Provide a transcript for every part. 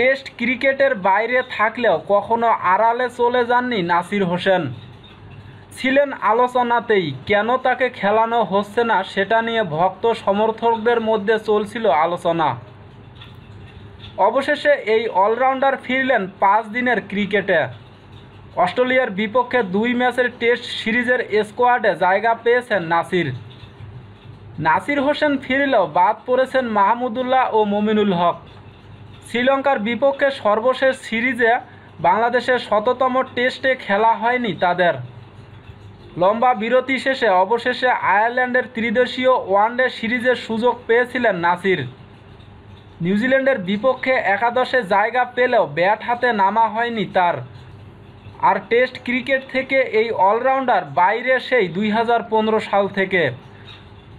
test ক্রিকেটের বাইরে থাকলেও কখনো আড়ালে চলে যাননি নাসির হোসেন ছিলেন আলোচনাতেই কেন তাকে খেলানো হচ্ছে না সেটা নিয়ে ভক্ত সমর্থকদের মধ্যে চলছিল আলোচনা অবশেষে এই অলরাউন্ডার ফিরলেন পাঁচ দিনের ক্রিকেটে অস্ট্রেলিয়ার বিপক্ষে দুই ম্যাচের টেস্ট সিরিজের স্কোয়াডে জায়গা পেয়েছেন নাসির নাসির হোসেন ফিরলেও বাদ পড়েছেন মাহমুদুল্লাহ ও মমিনুল হক শ্রীলঙ্কার বিপক্ষে সর্বশেষ সিরিজে বাংলাদেশের শততম টেস্টে খেলা হয়নি তাদের লম্বা বিরতি শেষে অবশেষে আয়ারল্যান্ডের ত্রিদেশীয় ওয়ানডে সিরিজের সুযোগ পেয়েছিলেন নাসির নিউজিল্যান্ডের বিপক্ষে একাদশে জায়গা পেলেও ব্যাট হাতে নামা হয়নি তার আর টেস্ট ক্রিকেট থেকে এই অলরাউন্ডার বাইরে সেই দুই সাল থেকে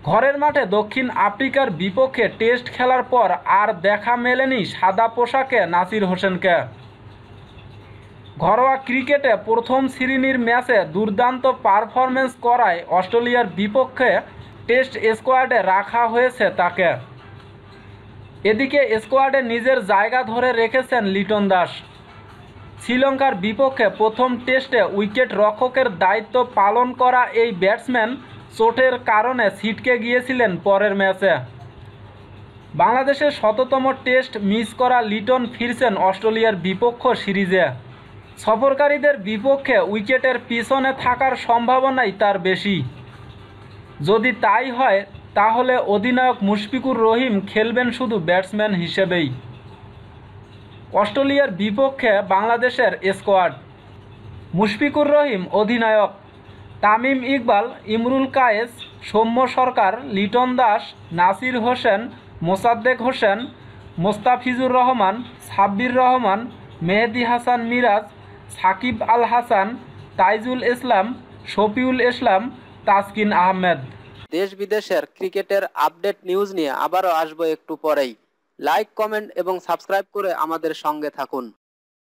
ঘরের মাঠে দক্ষিণ আফ্রিকার বিপক্ষে টেস্ট খেলার পর আর দেখা মেলেনি সাদা পোশাকে নাসির হোসেনকে ঘরোয়া ক্রিকেটে প্রথম শ্রেণীর ম্যাচে দুর্দান্ত পারফরমেন্স করায় অস্ট্রেলিয়ার বিপক্ষে টেস্ট স্কোয়াডে রাখা হয়েছে তাকে এদিকে স্কোয়াডে নিজের জায়গা ধরে রেখেছেন লিটন দাস শ্রীলঙ্কার বিপক্ষে প্রথম টেস্টে উইকেট রক্ষকের দায়িত্ব পালন করা এই ব্যাটসম্যান চোটের কারণে ছিটকে গিয়েছিলেন পরের ম্যাচে বাংলাদেশের শততম টেস্ট মিস করা লিটন ফিরছেন অস্ট্রেলিয়ার বিপক্ষ সিরিজে সফরকারীদের বিপক্ষে উইকেটের পিছনে থাকার সম্ভাবনাই তার বেশি যদি তাই হয় তাহলে অধিনায়ক মুশফিকুর রহিম খেলবেন শুধু ব্যাটসম্যান হিসেবেই অস্ট্রেলিয়ার বিপক্ষে বাংলাদেশের স্কোয়াড মুশফিকুর রহিম অধিনায়ক তামিম ইকবাল ইমরুল কায়েস সৌম্য সরকার লিটন দাস নাসির হোসেন মোসাদ্দেক হোসেন মোস্তাফিজুর রহমান সাব্বির রহমান মেহেদি হাসান মিরাজ সাকিব আল হাসান তাইজুল ইসলাম শফিউল ইসলাম তাসকিন আহমেদ দেশ বিদেশের ক্রিকেটের আপডেট নিউজ নিয়ে আবারও আসবো একটু পরেই লাইক কমেন্ট এবং সাবস্ক্রাইব করে আমাদের সঙ্গে থাকুন